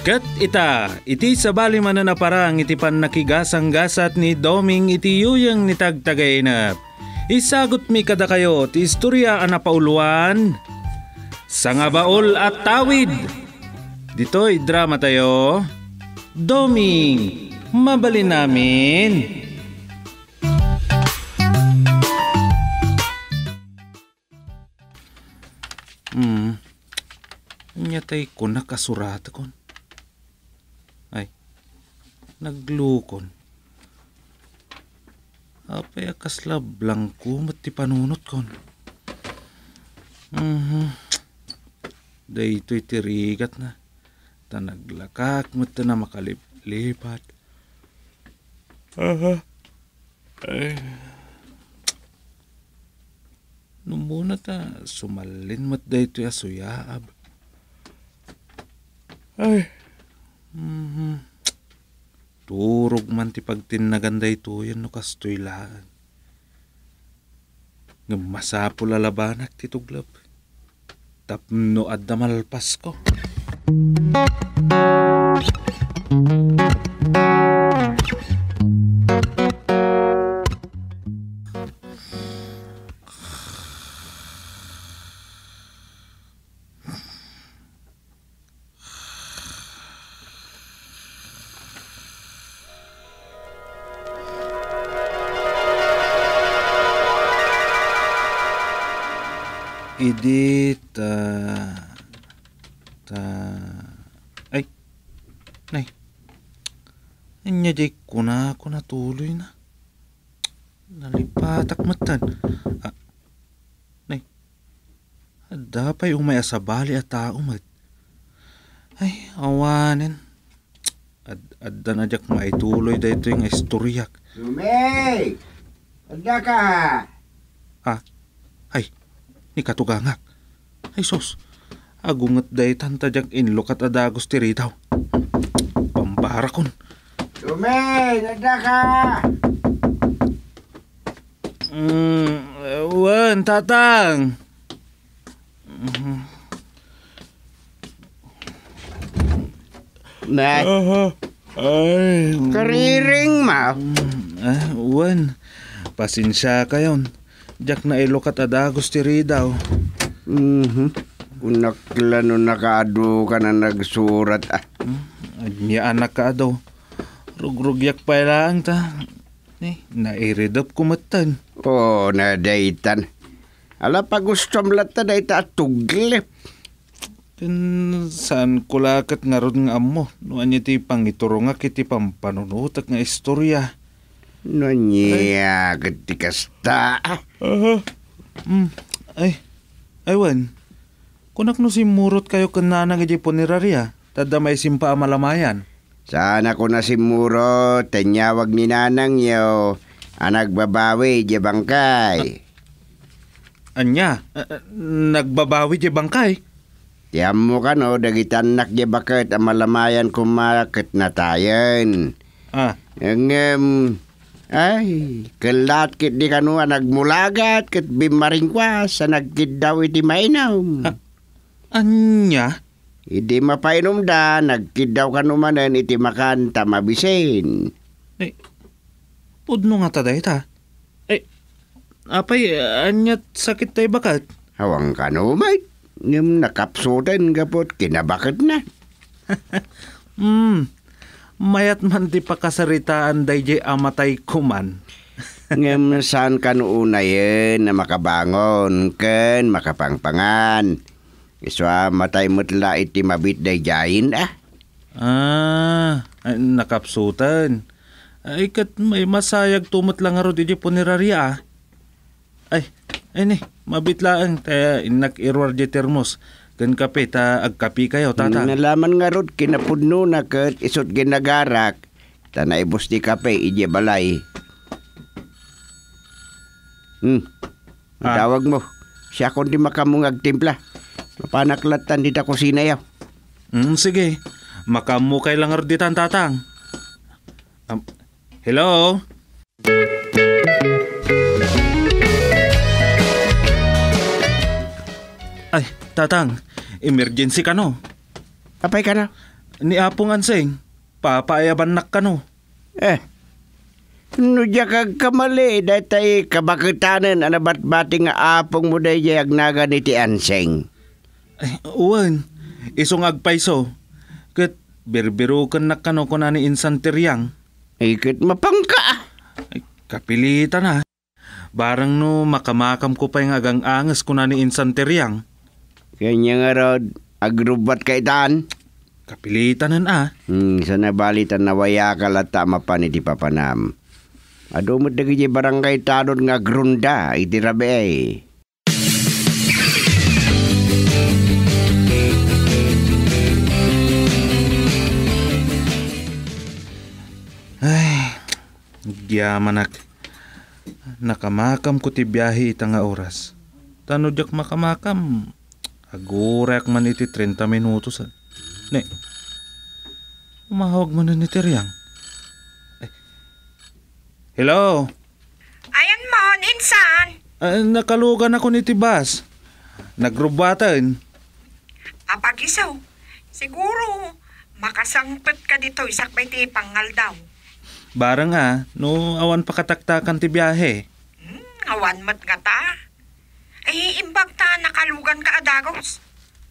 Kat ita, iti sabali man na parang iti pan nakigasang-gasat ni Doming iti yuyang ni tagtagaynap. Isagot mi kada kayo ti istorya na pauluan. Sangabaol at tawid. Dito'y drama tayo. Doming, mabalin namin. Hmm. Nyatay ko nakasurat kon naglukon. Apay akasla blanco mati panunot kon. Mm-hmm. Daytoy tirigat na. Ta naglakak mati na makalipat. Aha. Ay. Nung muna ta sumalin mat daytoy asuyaab. Ay. Mm-hmm. Turog man ti pagtinagan da ito yan no kastoy laan. Ngamasapo lalabanak ti tuglab. Tapno at damalpas ko. Thank you. edit uh, ta ay nay nya di kuna kuna tuloy na nalipatak matan ah, nay dapay umay asabali at tao mat ay awanin ad adda na jak maituloy dayto yung istoryak Sumay! Adda ka! Ah, ay, ni katugangak. Ay sos, agungat day tantadyak inlo kat adagos ti ritaw. Pambara kon. Dumay, nagda ka! Mm, tatang. Mm-hmm. Uh-huh. Ay. Mm. Kariring ma. Mm, ah, uh, wan. Pasensya kayon. Jak na ilukat ada gusti ri daw. Mhm. Unaklano nakaado ka na nagsurat ah. Hmm? Anya anak ka daw. Rugrugyak pa lang ta. Eh, nairidap kumatan. Oh, nadaitan. Ala pa gusto ta na ita atuglip. Tin saan kulakat nga ron nga amo. Noan niya ti pangiturungak iti pampanunutak nga istorya. Nanya ketikasta. Ah. Aha. Mm. Ay, aywan. Kunak no si murot kayo kanana nga punerarya, tada may simpa malamayan. Sana ko na si Muro, tanyawag ni nanang yo, ang ah, nagbabawi di bangkay. Anya, eh, eh, nagbabawi di bangkay? Tiyam mo ka no, dagitan nak di bakit ang malamayan kumakit na tayon. Ah. Ang, um, ay, kalat kit di kanua nagmulagat kit bimaringkwas sa nagkid daw iti mainom. anya? Iti mapainom da, nagkid daw kanumanan iti makan tamabisin. Ay, pudno nga taday ta. Ay, apay, anya sakit tayo bakat? Hawang kanumay, ngam nakapsutan kapot, kinabakit na. Hmm, mayat man ti pakasaritaan dayjay amatay kuman. Ngem saan kan unayen na makabangon ken makapangpangan. Iswa ah, matay mutla iti mabit dayjayin ah. Ah, ay, nakapsutan. Ay kat may masayag tumot lang aro iti punerarya ah. Ay, ay ni, mabitlaan kaya inak-irwar di termos. Ken kape ta agkapi kayo, tata. Nalaman nga rod, kinapudno na kat isot ginagarak. Ta naibos di kape, ije balay. Hmm. Ah. Tawag mo. Siya kundi makamungag timpla. Mapanaklatan di ta kusina yaw. Hmm, sige. Makamukay lang rod di tatang. Um, hello? Ay, tatang. Emergency ka no. Apay ka na. Ni Apong Anseng, papaayabanak ka no. Eh, Nudya kag kamali, datay kabakitanan anabat-bati nga apong mo day yag naga ni ti Anseng. Ay, eh, uwan, isong agpaiso. Kat berbiro kan na kano ko na ni Insantiryang. Ikit eh, mapangka. Ay, kapilitan ha. Ah. Barang no makamakam ko pa yung agang angas ko na ni Insantiryang. Kanya nga rod, agrubat ka itaan. Kapilitanan ah. Hmm, sana balitan na waya ka lata mapaniti papanam. Ado mo dagiti barangay tanod nga grunda iti rabay. Ay, gyamanak. Nakamakam ko ti biyahe ita nga oras. Tanod makamakam, Agura man iti 30 minutos. Ne, umahawag mo na ni Tiryang. Eh. Hello? Ayan mo, insan. Uh, nakalugan ako ni Tibas. Nagrubatan. Apagisaw, siguro makasangpet ka dito isakbay ti pangal daw. Barang ha, no awan pa kataktakan ti biyahe. Hmm, awan mat nga ta. Ay, imbagta nakalugan ka adagos.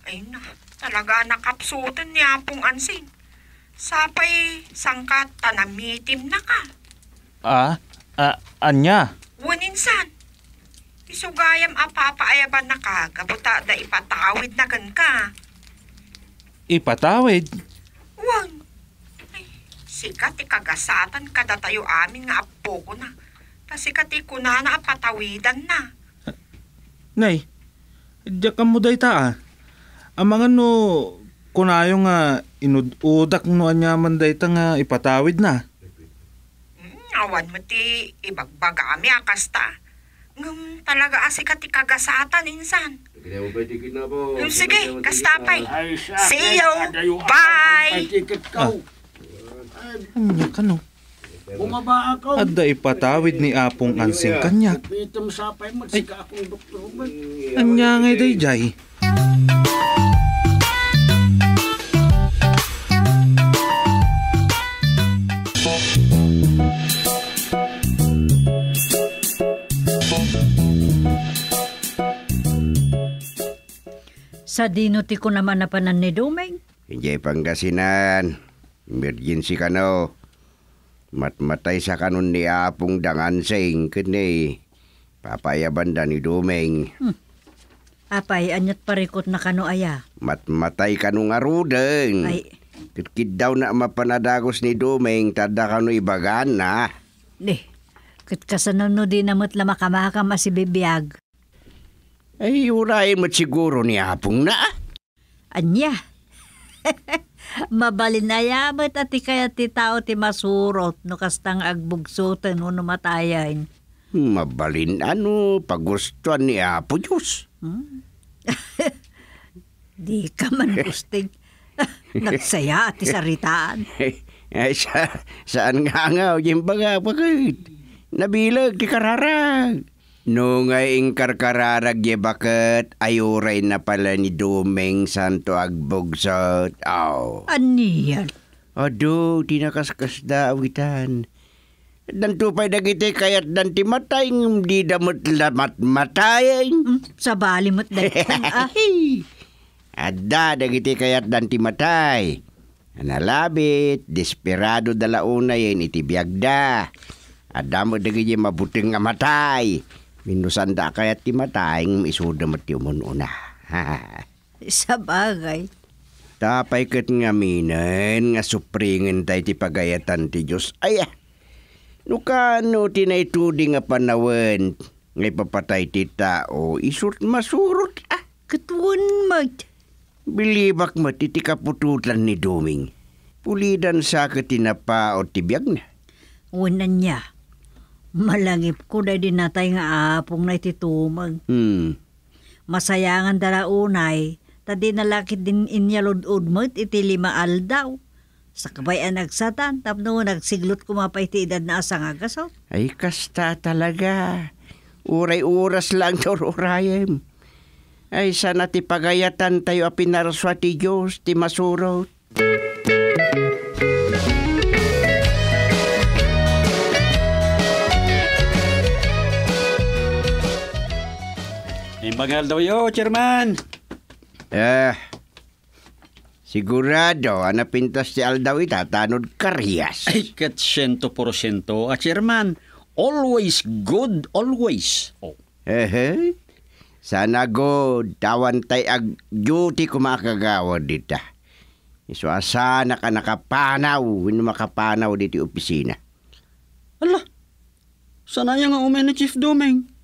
Ay na, talaga nakapsutan niya pong ansin. Sapay, sangkat tanamitim na ka. Ah? Ah, anya? Waninsan. Isugayam apapaayaban na ka, gabuta da ipatawid na gan ka. Ipatawid? Wan. Ay, sikat ikagasatan kada amin nga apo ko na. Pasikat ikuna na apatawidan na. Nay, diyak ka mo dayta ah. Amangan no, kunayo nga inududak no anyaman dayta nga ipatawid na. Awan mo ti ibagbaga kami akasta. Ngum talaga asikat kagasatan insan. Sige, kastapay. See you. Bye. Ay, kano? Bumaba ako. At da ipatawid ni Apong Ansing kanyak. Ay, ang nyangay day jay. Sa dinuti ko naman na panan ni Dumeng. Hindi Pangasinan. Emergency ka no. Matmatay sa kanon ni Apong dangansing kini. Papayaban da ni Duming. Hmm. Apay, anyat parikot na kano aya. Matmatay kano nga rudeng. Ay. Kitkid daw na mapanadagos ni Duming, tada kano ibagan na. Di, kitkasanan no di namot la ah, si masibibiyag. Ay, uray mo siguro ni Apong na. Anya. mabalinayamat ati kaya ti tao ti masurot no kastang agbugsutan no numatayan. Mabalin ano, pagustuhan ni Apo Diyos. Hmm? Di ka man gusting. Nagsaya ati saritaan. Ay, eh, sa, saan nga nga, yung baga, bakit? Nabilag, kikararag. No ing karkararag ye bakit ayuray na pala ni Dumeng Santo agbugsot. Aw. Oh. Aniyan? Ado, tinakaskas da awitan. Dantupay dagiti kayat danti matay ng di damot lamat matay. Mm, sa balimot dagiti ah. ahi. Adda dagiti kayat danti matay. Analabit, desperado dalauna yen iti biyagda. Adamo dagiti mabuting nga matay. Minusanda kaya ti matayang isuda mati umununa. Sa bagay. Tapay kat nga minan nga supringin tayo ti pagayatan ti Diyos. Ay, ah. nukano tinaitudi nga panawan nga papatay ti tao isurt masurot. Ah, katuan mat. Bilibak matiti kapututan ni Duming. Pulidan sa katinapa o tibiyag na. Unan niya. Malangip ko na dinatay nga apong na ititumag. Hmm. Masayangan dala unay, tadi nalakit din inyalod-od mo't iti limaal daw. Sa kabay ang nagsatan, tapno nagsiglot kumapay ti edad na asang agasaw. Ay kasta talaga. Uray-uras lang torurayem. Ay sana ti pagayatan tayo a pinaraswa ti Diyos, ti masurot. bagal daw yo, chairman. Eh, sigurado, anapintas si Aldawi tatanod karyas. Ay, kat siyento porsyento. At ah, chairman, always good, always. Oh. eh. sana good. Tawan tay ag duty kumakagawad dita. So, asana ah, ka nakapanaw, wino makapanaw dito opisina. Ala, sana nga umen ni Chief Domeng.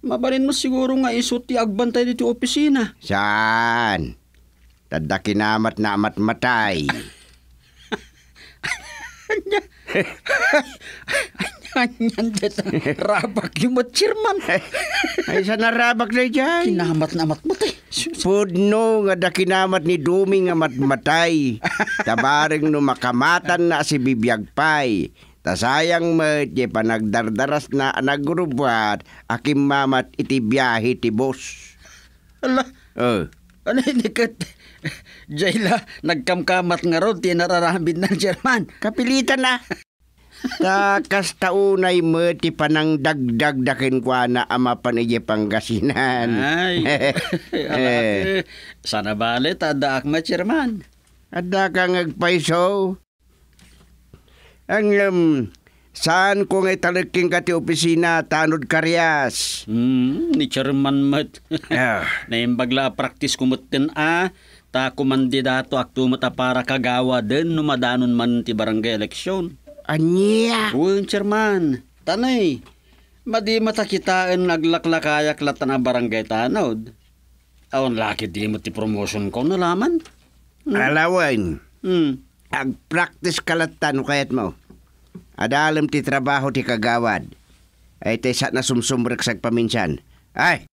Mabalin mo siguro nga iso ti agbantay dito opisina. Saan? Tadda kinamat na amat matay. Anya. anya, dito. Rabak yung matchirman. Ay, saan narabak na dyan. Kinamat na amat matay. Pudno nga da kinamat ni Duming amat matay. Tabaring no makamatan na si Bibyagpay Tasayang met, di eh, panagdardaras na nagrubat, aking mamat iti biyahe ti boss. Ala, oh. ano hindi ka, Jayla, nagkamkamat nga ron, tinararambin ng German. Kapilitan na. Takas taunay mo ti eh, panang dagdag dakin kwa na ama panigye panggasinan. Ay, eh. sana balit adaak ma, Chairman. Ada ka ngagpaiso, ang um, saan ko nga italaking ka ti opisina tanod karyas. Hmm, ni chairman mat. yeah. Naimbagla praktis kumutin a, ah, ta kumandidato akto mata para kagawa din numadanon man ti barangay election. Anya? Uy, chairman. Tanay, madi matakitaan naglaklakayak latan ang barangay tanod. Awan laki di mo ti promotion ko nalaman. Hmm. Alawan. Hmm. Ag practice kalatan kayat mo. Adalem ti trabaho ti kagawad. Ay tay sa na sumsumrek sag paminsan. Ay,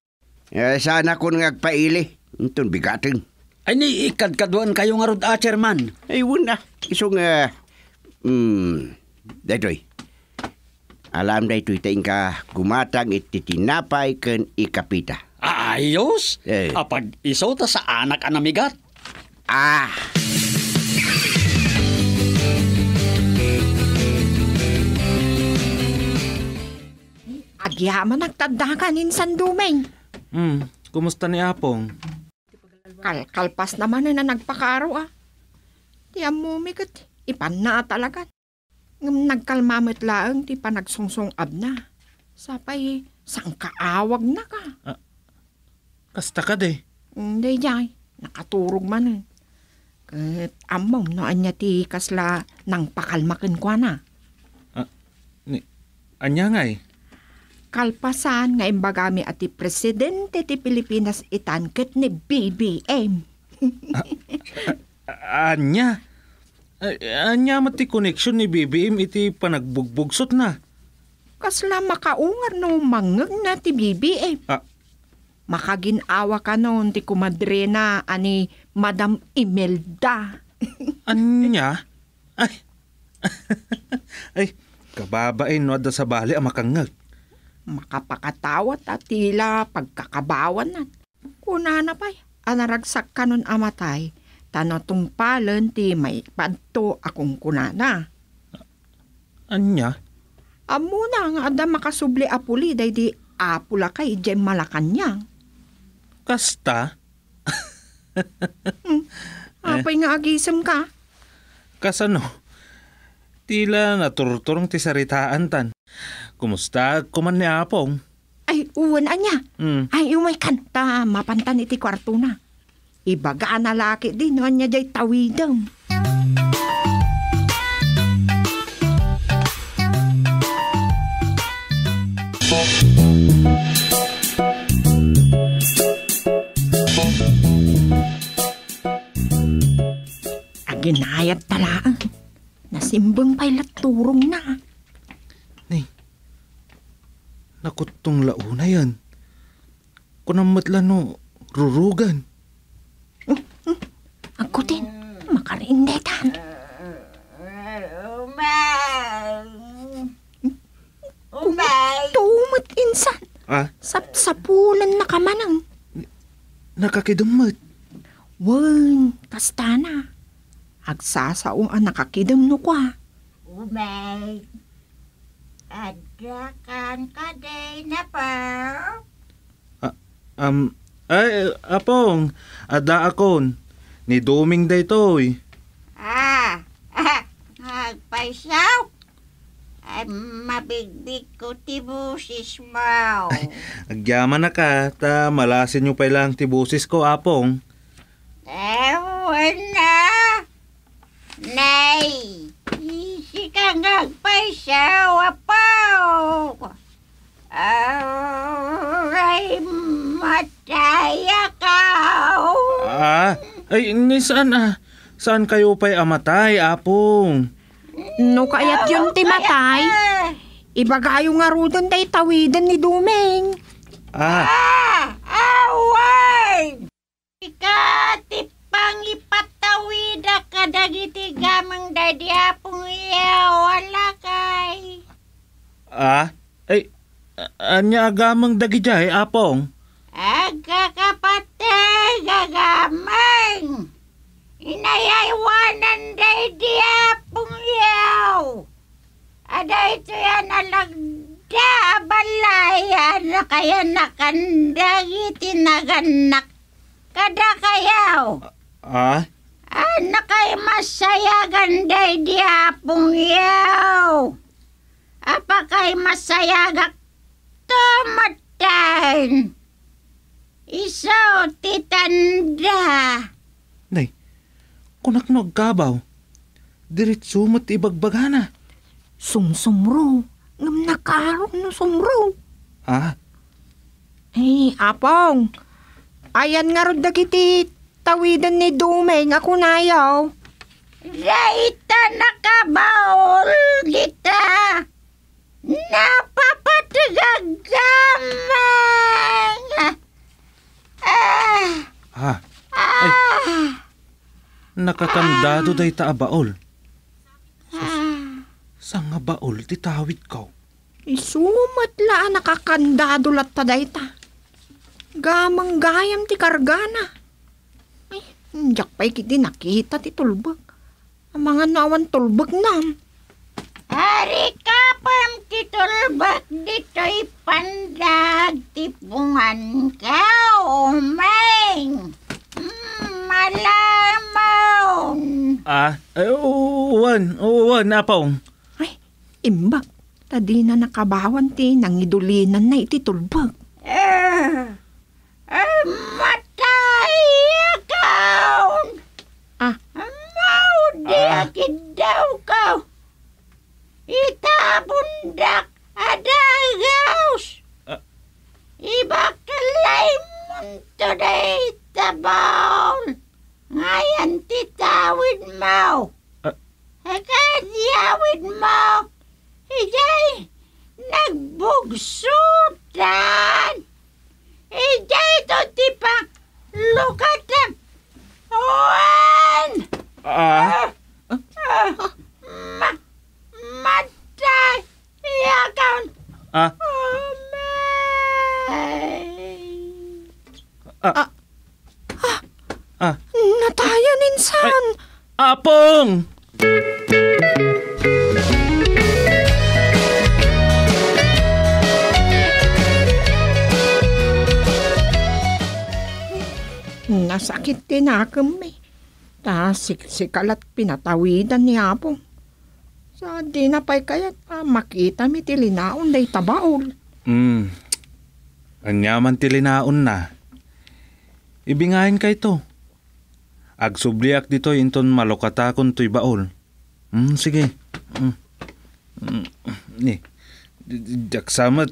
ay eh, sana kun nga agpaili. Intun bigating. Ay ni ikadkaduan kayo nga rod ah, chairman. Ay wuna. Isong uh, mm, daytoy. Alam daytoy tayong ka gumatang ititinapay ken ikapita. Ayos! Eh. Apag isaw ta sa anak anamigat. Ah! Agyaman nagtanda in ninsan dumeng. Hmm, kumusta ni Apong? kalpas naman na nagpakaro ah. Di amumikot, ipan na talaga. Ngam nagkalmamit laang, di pa nagsungsong ab na. Sapay, sang kaawag na ka. Ah, kasta ka de. Hindi, jay. Nakaturog man eh. Kat amom no anya ti kasla nang pakalmakin kwa na. Ah, ni, anya nga eh kalpasan nga imbagami ati presidente ti Pilipinas itangket ni BBM. Anya? anya? A- ti connection ni BBM iti panagbugbugsot na. Kasla makaungar no mangag na ti BBM. Ah. Makaginawa ka noon ti kumadrena ani Madam Imelda. anya? Ay, ay, kababain no da sa bali ang makangag makapakatawat at tila pagkakabawan na. Kuna na pa'y anaragsak ka nun amatay, tanatong palen ti may panto akong kunana. Anya? Amuna nga ada makasubli apuli day di apula kay jem malakanyang. Kasta? hmm. Apay nga agisim ka. Kasano? Tila naturturong ti saritaan tan Kumusta? Kuman ni Apong. Ay, uwan anya. Mm. Ay, umay kanta. Mapantan iti kwarto na. Ibaga na laki din. Anya jay tawidang. Aginayat talaan. Ah. Nasimbang pa'y laturong na. takot tong launa yan. Kunamot lang no, rurugan. Ako din, makarindetan. Umay! Tumat insan. Ah? Sap sapulan na kamanang. Nakakidumot. Wan, kastana. Agsasaong ang ah, nakakidam no kwa. Umay! Ad Gakan ka day na pa. um, ah, ay, apong, ada akon. Ni Duming day toy. Ah, ah, nagpaisaw. Ay, mabigbig ko tibusis mo. Ay, na ka, ta malasin nyo pa lang tibusis ko, apong. Ewan na. Nay kang nagpaisaw oh. apaw. Ay, matay akaw. Oh. Ah, ay, ni saan ah? Saan kayo pa'y amatay, apong? No, kayat yun ti matay. Ibagayo nga rudon day tawidan ni Duming. Ah. ah away! Ikatip pangipatawida ka dagiti gamang dadiapong iya wala kay. Ah? Eh, ay, anya agamang dagijay, apong? Aga kapatid, agamang. Inayaywanan day diapong yaw. Ada ito yan alagda abalayan na kaya nakandag itinagannak kada kayaw. Uh, Ah? Ano kay masaya ganda di apong yaw? Apa kay masaya gakamatan? Isaw titanda. Nay, kunak no gabaw. Diretso mat ibagbagana. Sumsumro. Ngam nakarong no sumro. Ah? Eh, hey, apong. Ayan nga ron dagiti tawidan ni Dumeng, ako na nayaw. Raita nakabaol kita, napapatigagamang. Ah, ah. Ay, nakakandado ah. dayta abaol. Ah. Sa nga baol, titawid ka. Isumat la nakakandado lat ta day ta. Gamang gayam ti kargana. Hmm, pa'y kiti nakita ti tulbag. Ang mga nawan tulbag nam. Ari ka pam ti tulbag dito'y pandag ti pungan ka umeng. Hmm, Malamaon. Ah, eh, ay, uwan, uwan, apaw. Ay, imbak. Tadi na nakabawan ti nangidulinan na iti tulbag. Eh, ay, eh, Siawkaw. Itabundak adagaus. Uh. Ah. Ibakalay munto na itabaon. Ngayon titawid mo. Uh. Ah. Agad yawid mo. Ijay nagbugsutan. Ijay to tipang lukatam. nagsiksiksal at pinatawidan ni Apo. Sa di na pa'y kayat ah, makita mi tilinaon day tabaol. Hmm. Ang yaman tilinaon na. Ibingahin kay to. Agsubliak dito inton malokata kun to'y baol. Hmm, sige. Hmm. Hmm. Ni. Jaksamat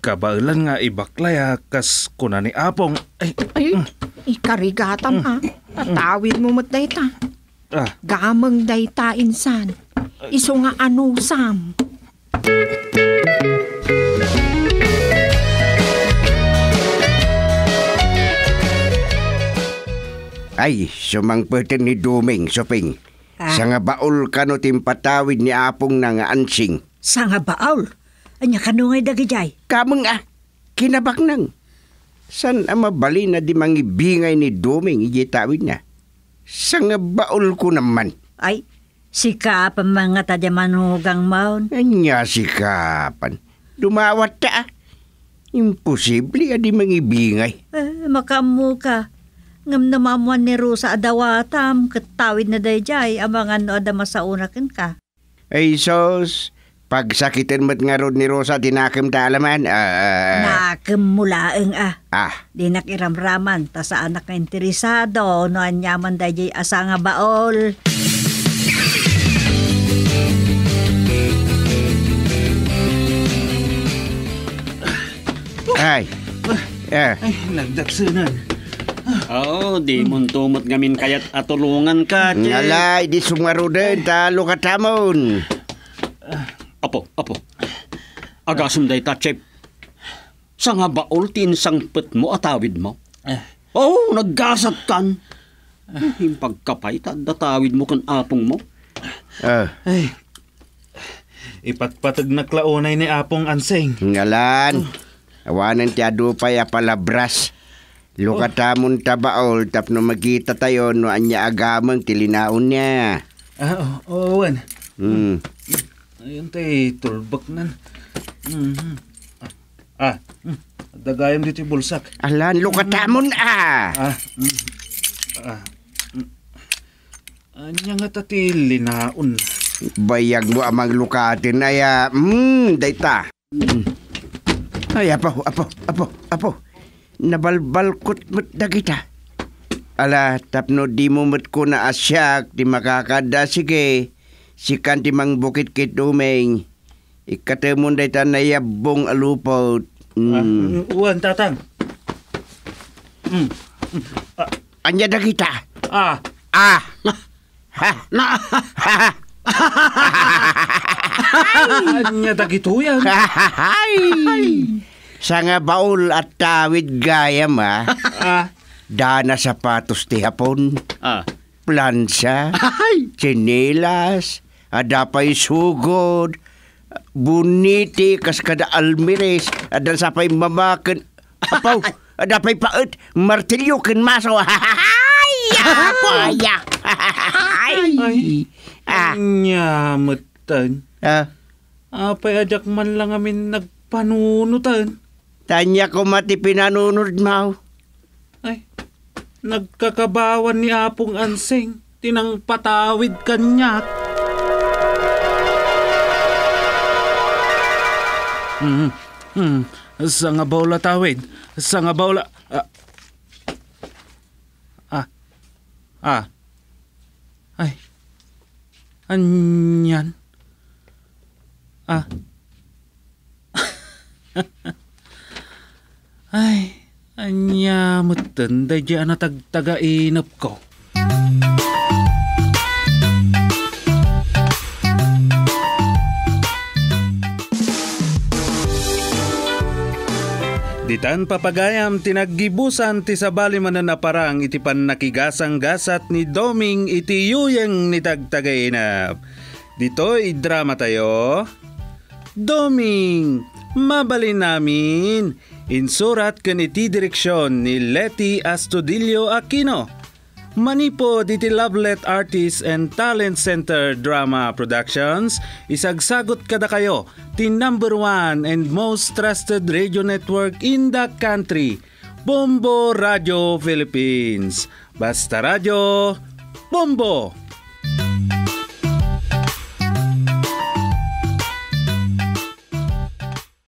Kabailan nga ibaklay kas kuna ni Apong. Ay, ay ikarigatam mm. ah. Mm. Tatawid mo mat dayta. Ah. Gamang dayta insan. Iso nga ano sam. Ay, sumangpertin ni Duming, Soping. Ah. Sa nga baol ka no timpatawid ni Apong na nga ansing. Sa nga baol? Anya kanungay dagijay. Kamang ah, kinabak nang. San ang mabali na di mangibingay ni Doming ijitawin na. Sa nga baul ko naman. Ay, sikapan mga tadyaman hugang maon. Anya sikapan. Dumawat ta ah. Imposible di mangibingay. Eh, makamu ka. Ngam namamuan ni Rosa adawatam, katawid na dayjay, amang ano adama sa unakin ka. Ay sos, Pagsakitin mo't nga rod ni Rosa, tinakim ta alaman. Uh, ah, ah, ah. Nakim mula ang ah. Ah. Di nakiramraman, ta sa anak nga interesado, no anyaman da jay asa nga baol. Ay. Eh. Ay, nagdaksunan. Oo, oh, di tumot ngamin kayat atulungan ka, Che. Ngalay, di sumarudan, talo ka tamon. Uh. Apo, apo. Agasum day ta, Chef. Sa nga baol tinsangpet mo atawid mo? Eh. Oh, naggasat kan. Yung pagkapay, datawid mo kan apong mo. Ah. Ay, ipatpatag na klaunay ni Apong Anseng. Ngalan, awanan ti adupay apalabras. Lukatamon ta baol tapno magita tayo no anya agamang tilinaon niya. Ah, oo, oh, oh, Hmm. Ayun tay, tulbak nan. Mm -hmm. Ah, ah mm, dagayam dito yung bulsak. Alan, lukatamon mm. ah. Ah, mm, ah. Mm. Anya nga tati linaon. Bayag mo amang lukatin ay, ah, mm, dayta. Mm. Ay, apo, apo, apo, apo. Nabalbalkot mo't dagita. Ala, tapno di mo mo't ko na asyak, di makakada, sige. Sige si kanti mang bukit kit umeng. Ikatemon day tanay bong alupot. Mm. Ah, uwan, tatang. Mm. mm. Anya na kita. Ah. Ah. Ha. Na. Anya na gituyan. Ay. Sa nga baul at tawid gaya ma. Ah. Dana sapatos ti hapon. Ah. Plansa. Ay. Chinelas adapay sugod, buniti, kas kada almiris, adan sapay mamakan, apaw, adapay paet, martilyo kin maso, Haya po, haya. Ay, ah. nyamatan. Ah. Apay ajak man lang amin nagpanunutan. Tanya ko mati pinanunod mao. Ay, nagkakabawan ni Apong Anseng. Tinang patawid kanyak. Hmm. mm, mm-hmm. sangabaw la tawid. Sangabaw la... Ah. ah. Ah. Ay. Anyan. Ah. Ay. Anya mo tanday di anatagtaga inap ko. Ditan papagayam tinaggibusan ti sabali mananaparang iti pannakigasang gasat ni Doming iti yuyeng ni tagtagainap. Dito drama tayo. Doming, mabali namin. Insurat kan iti direksyon ni Leti Astudillo Aquino Manipo diti Lovelet Artists and Talent Center Drama Productions, isagsagot kada kayo ti number one and most trusted radio network in the country, Bombo Radio Philippines. Basta Radio, Bombo!